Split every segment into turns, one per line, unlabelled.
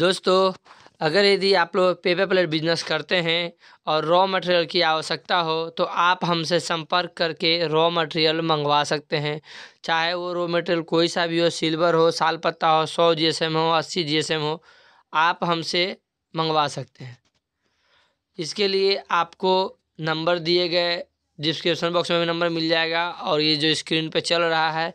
दोस्तों अगर यदि आप लोग पेपर प्लेट बिजनेस करते हैं और रॉ मटेरियल की आवश्यकता हो तो आप हमसे संपर्क करके रॉ मटेरियल मंगवा सकते हैं चाहे वो रॉ मटेरियल कोई सा भी हो सिल्वर हो साल पत्ता हो सौ जी हो अस्सी जी हो आप हमसे मंगवा सकते हैं इसके लिए आपको नंबर दिए गए डिस्क्रिप्शन बॉक्स में भी नंबर मिल जाएगा और ये जो स्क्रीन पे चल रहा है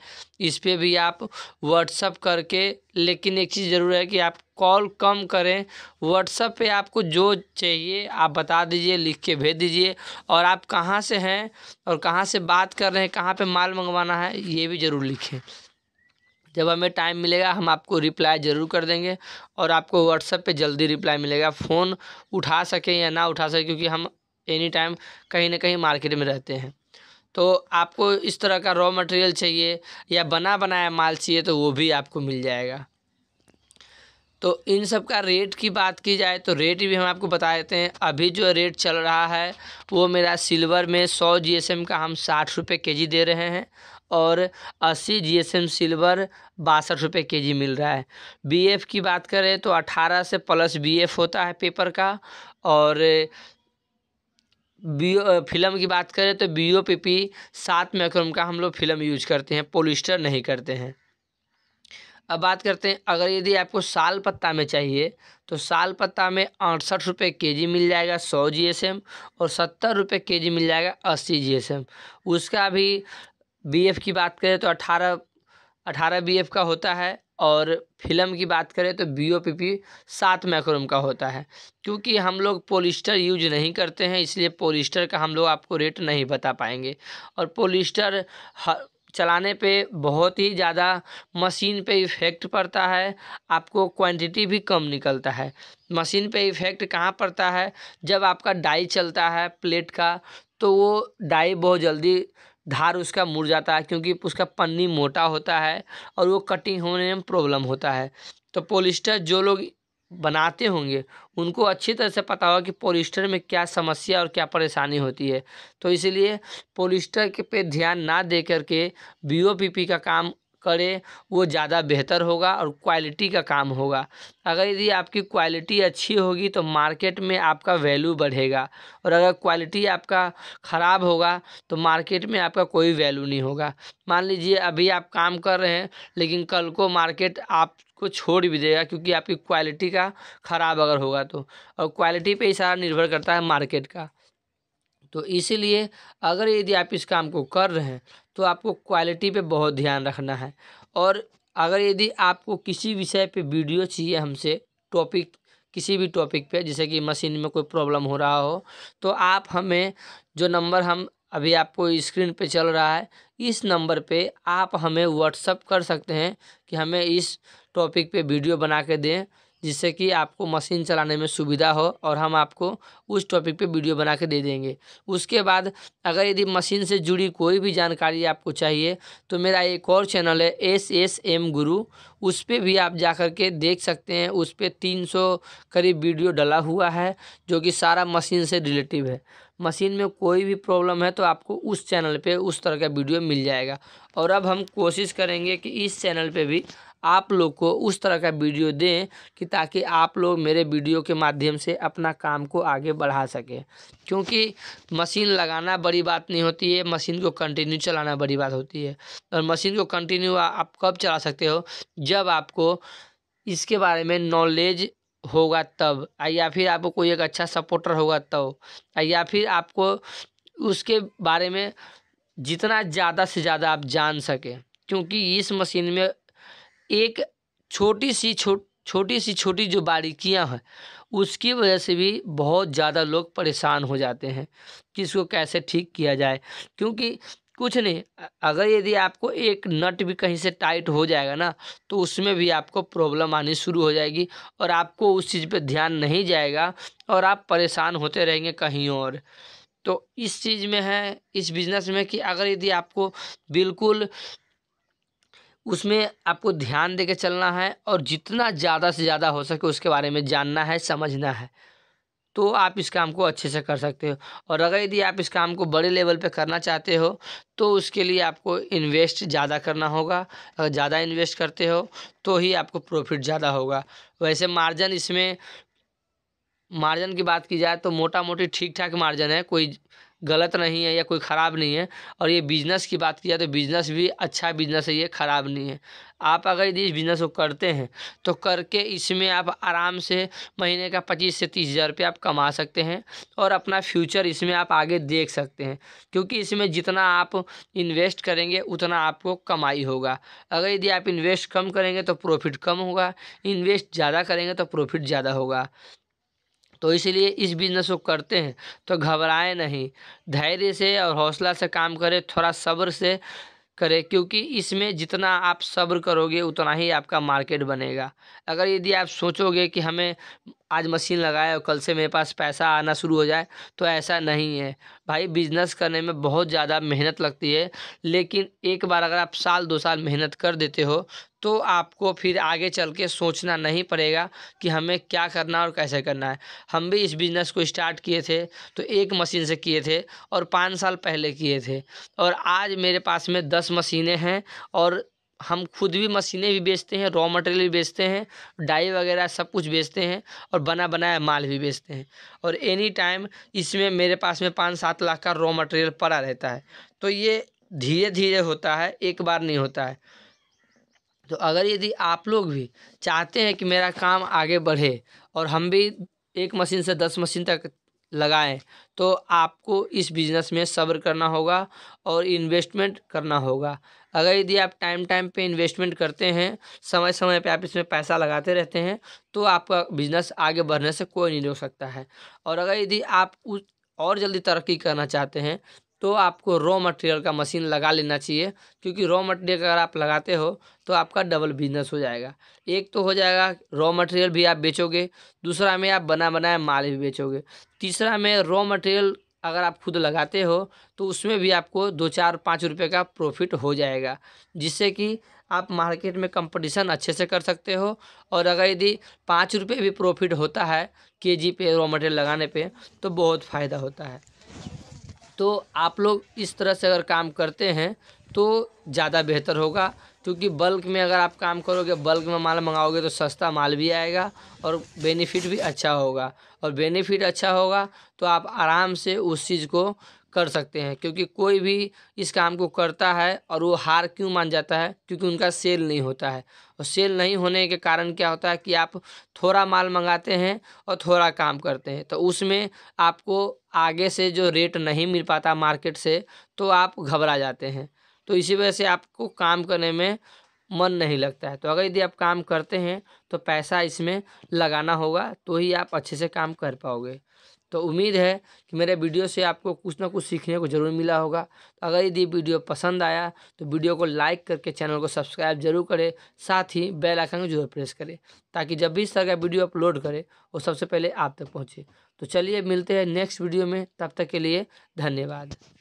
इस पर भी आप व्हाट्सअप करके लेकिन एक चीज़ ज़रूर है कि आप कॉल कम करें व्हाट्सएप पे आपको जो चाहिए आप बता दीजिए लिख के भेज दीजिए और आप कहाँ से हैं और कहाँ से बात कर रहे हैं कहाँ पे माल मंगवाना है ये भी ज़रूर लिखें जब हमें टाइम मिलेगा हम आपको रिप्लाई ज़रूर कर देंगे और आपको व्हाट्सएप पे जल्दी रिप्लाई मिलेगा फ़ोन उठा सकें या ना उठा सकें क्योंकि हम एनी टाइम कहीं ना कहीं मार्केट में रहते हैं तो आपको इस तरह का रॉ मटेरियल चाहिए या बना बनाया माल चाहिए तो वो भी आपको मिल जाएगा तो इन सब का रेट की बात की जाए तो रेट भी हम आपको बता देते हैं अभी जो रेट चल रहा है वो मेरा सिल्वर में सौ जीएसएम का हम साठ रुपये के दे रहे हैं और अस्सी जीएसएम सिल्वर बासठ रुपये जी मिल रहा है बीएफ की बात करें तो अठारह से प्लस बीएफ होता है पेपर का और बी फिल्म की बात करें तो बी ओ पी पी सात मैक्रम का हम लोग फिल्म यूज करते हैं पोलिस्टर नहीं करते हैं अब बात करते हैं अगर यदि आपको साल पत्ता में चाहिए तो साल पत्ता में अड़सठ रुपये के जी मिल जाएगा सौ जी एस एम और सत्तर रुपये के जी मिल जाएगा अस्सी जी एस एम उसका भी बी एफ़ की बात करें तो अठारह अठारह बी एफ़ का होता है और फिल्म की बात करें तो बी ओ पी पी सात मैक्रोम का होता है क्योंकि हम लोग पोलिस्टर यूज नहीं करते हैं इसलिए पोलिस्टर का हम लोग आपको रेट नहीं बता पाएंगे और पोलिस्टर चलाने पे बहुत ही ज़्यादा मशीन पे इफ़ेक्ट पड़ता है आपको क्वांटिटी भी कम निकलता है मशीन पे इफ़ेक्ट कहाँ पड़ता है जब आपका डाई चलता है प्लेट का तो वो डाई बहुत जल्दी धार उसका मुड़ जाता है क्योंकि उसका पन्नी मोटा होता है और वो कटिंग होने में प्रॉब्लम होता है तो पोलिस्टर जो लोग बनाते होंगे उनको अच्छी तरह से पता होगा कि पोलिस्टर में क्या समस्या और क्या परेशानी होती है तो इसलिए पोलिस्टर के पे ध्यान ना दे करके बी ओ पी पी का काम करें वो ज़्यादा बेहतर होगा और क्वालिटी का काम होगा अगर यदि आपकी क्वालिटी अच्छी होगी तो मार्केट में आपका वैल्यू बढ़ेगा और अगर क्वालिटी आपका ख़राब होगा तो मार्केट में आपका कोई वैल्यू नहीं होगा मान लीजिए अभी आप काम कर रहे हैं लेकिन कल को मार्केट आपको छोड़ भी देगा क्योंकि आपकी क्वालिटी का ख़राब अगर होगा तो और क्वालिटी पे ही सारा निर्भर करता है मार्केट का तो इसीलिए अगर यदि आप इस काम को कर रहे हैं तो आपको क्वालिटी पे बहुत ध्यान रखना है और अगर यदि आपको किसी विषय पे वीडियो चाहिए हमसे टॉपिक किसी भी टॉपिक पे जैसे कि मशीन में कोई प्रॉब्लम हो रहा हो तो आप हमें जो नंबर हम अभी आपको स्क्रीन पे चल रहा है इस नंबर पे आप हमें व्हाट्सअप कर सकते हैं कि हमें इस टॉपिक पे वीडियो बना के दें जिससे कि आपको मशीन चलाने में सुविधा हो और हम आपको उस टॉपिक पे वीडियो बना के दे देंगे उसके बाद अगर यदि मशीन से जुड़ी कोई भी जानकारी आपको चाहिए तो मेरा एक और चैनल है एस एस एम गुरु उस पर भी आप जा कर के देख सकते हैं उस पर तीन सौ करीब वीडियो डला हुआ है जो कि सारा मशीन से रिलेटिव है मशीन में कोई भी प्रॉब्लम है तो आपको उस चैनल पे उस तरह का वीडियो मिल जाएगा और अब हम कोशिश करेंगे कि इस चैनल पे भी आप लोग को उस तरह का वीडियो दें कि ताकि आप लोग मेरे वीडियो के माध्यम से अपना काम को आगे बढ़ा सकें क्योंकि मशीन लगाना बड़ी बात नहीं होती है मशीन को कंटिन्यू चलाना बड़ी बात होती है और मशीन को कंटिन्यू आप कब चला सकते हो जब आपको इसके बारे में नॉलेज होगा तब या फिर आपको कोई एक अच्छा सपोर्टर होगा तब या फिर आपको उसके बारे में जितना ज़्यादा से ज़्यादा आप जान सकें क्योंकि इस मशीन में एक छोटी सी छो छोटी सी छोटी जो बारीकियाँ हैं उसकी वजह से भी बहुत ज़्यादा लोग परेशान हो जाते हैं कि इसको कैसे ठीक किया जाए क्योंकि कुछ नहीं अगर यदि आपको एक नट भी कहीं से टाइट हो जाएगा ना तो उसमें भी आपको प्रॉब्लम आनी शुरू हो जाएगी और आपको उस चीज़ पे ध्यान नहीं जाएगा और आप परेशान होते रहेंगे कहीं और तो इस चीज़ में है इस बिज़नेस में कि अगर यदि आपको बिल्कुल उसमें आपको ध्यान दे के चलना है और जितना ज़्यादा से ज़्यादा हो सके उसके बारे में जानना है समझना है तो आप इस काम को अच्छे से कर सकते हो और अगर यदि आप इस काम को बड़े लेवल पे करना चाहते हो तो उसके लिए आपको इन्वेस्ट ज़्यादा करना होगा अगर ज़्यादा इन्वेस्ट करते हो तो ही आपको प्रॉफिट ज़्यादा होगा वैसे मार्जिन इसमें मार्जिन की बात की जाए तो मोटा मोटी ठीक ठाक मार्जिन है कोई गलत नहीं है या कोई ख़राब नहीं है और ये बिज़नेस की बात की जाए तो बिज़नेस भी अच्छा बिज़नेस है ये ख़राब नहीं है आप अगर यदि इस बिज़नेस को करते हैं तो करके इसमें आप आराम से महीने का पच्चीस से तीस हज़ार रुपये आप कमा सकते हैं और अपना फ्यूचर इसमें आप आगे देख सकते हैं क्योंकि इसमें जितना आप इन्वेस्ट करेंगे उतना आपको कमाई होगा अगर यदि आप इन्वेस्ट कम करेंगे तो प्रॉफिट कम होगा इन्वेस्ट ज़्यादा करेंगे तो प्रॉफिट ज़्यादा होगा तो इसलिए इस बिज़नेस को करते हैं तो घबराएं नहीं धैर्य से और हौसला से काम करें थोड़ा सब्र से करें क्योंकि इसमें जितना आप सब्र करोगे उतना ही आपका मार्केट बनेगा अगर यदि आप सोचोगे कि हमें आज मशीन लगाए और कल से मेरे पास पैसा आना शुरू हो जाए तो ऐसा नहीं है भाई बिजनेस करने में बहुत ज़्यादा मेहनत लगती है लेकिन एक बार अगर आप साल दो साल मेहनत कर देते हो तो आपको फिर आगे चल के सोचना नहीं पड़ेगा कि हमें क्या करना और कैसे करना है हम भी इस बिज़नेस को स्टार्ट किए थे तो एक मशीन से किए थे और पाँच साल पहले किए थे और आज मेरे पास में दस मशीनें हैं और हम खुद भी मशीनें भी बेचते हैं रॉ मटेरियल भी बेचते हैं डाई वगैरह सब कुछ बेचते हैं और बना बनाया माल भी बेचते हैं और एनी टाइम इसमें मेरे पास में पाँच सात लाख का रॉ मटेरियल पड़ा रहता है तो ये धीरे धीरे होता है एक बार नहीं होता है तो अगर यदि आप लोग भी चाहते हैं कि मेरा काम आगे बढ़े और हम भी एक मशीन से दस मशीन तक लगाएं तो आपको इस बिज़नेस में सब्र करना होगा और इन्वेस्टमेंट करना होगा अगर यदि आप टाइम टाइम पे इन्वेस्टमेंट करते हैं समय समय पे आप इसमें पैसा लगाते रहते हैं तो आपका बिज़नेस आगे बढ़ने से कोई नहीं रोक सकता है और अगर यदि आप उस और जल्दी तरक्की करना चाहते हैं तो आपको रॉ मटेरियल का मशीन लगा लेना चाहिए क्योंकि रॉ मटेरियल अगर आप लगाते हो तो आपका डबल बिजनेस हो जाएगा एक तो हो जाएगा रॉ मटेरियल भी आप बेचोगे दूसरा में आप बना बनाए माल भी बेचोगे तीसरा में रॉ मटेरियल अगर आप खुद लगाते हो तो उसमें भी आपको दो चार पाँच रुपये का प्रॉफिट हो जाएगा जिससे कि आप मार्केट में कंपटीशन अच्छे से कर सकते हो और अगर यदि पाँच रुपये भी प्रॉफिट होता है केजी पे रॉ मटेरियल लगाने पे तो बहुत फ़ायदा होता है तो आप लोग इस तरह से अगर काम करते हैं तो ज़्यादा बेहतर होगा क्योंकि बल्क में अगर आप काम करोगे बल्क में माल मंगाओगे तो सस्ता माल भी आएगा और बेनिफिट भी अच्छा होगा और बेनिफिट अच्छा होगा तो आप आराम से उस चीज़ को कर सकते हैं क्योंकि कोई भी इस काम को करता है और वो हार क्यों मान जाता है क्योंकि उनका सेल नहीं होता है और सेल नहीं होने के कारण क्या होता है कि आप थोड़ा माल मंगाते हैं और थोड़ा काम करते हैं तो उसमें आपको आगे से जो रेट नहीं मिल पाता मार्केट से तो आप घबरा जाते हैं तो इसी वजह से आपको काम करने में मन नहीं लगता है तो अगर यदि आप काम करते हैं तो पैसा इसमें लगाना होगा तो ही आप अच्छे से काम कर पाओगे तो उम्मीद है कि मेरे वीडियो से आपको कुछ ना कुछ सीखने को ज़रूर मिला होगा तो अगर यदि वीडियो पसंद आया तो वीडियो को लाइक करके चैनल को सब्सक्राइब जरूर करें साथ ही बेल आइकन को जरूर प्रेस करें ताकि जब भी इस तरह का वीडियो अपलोड करें वो सबसे पहले आप तक पहुँचे तो चलिए मिलते हैं नेक्स्ट वीडियो में तब तक के लिए धन्यवाद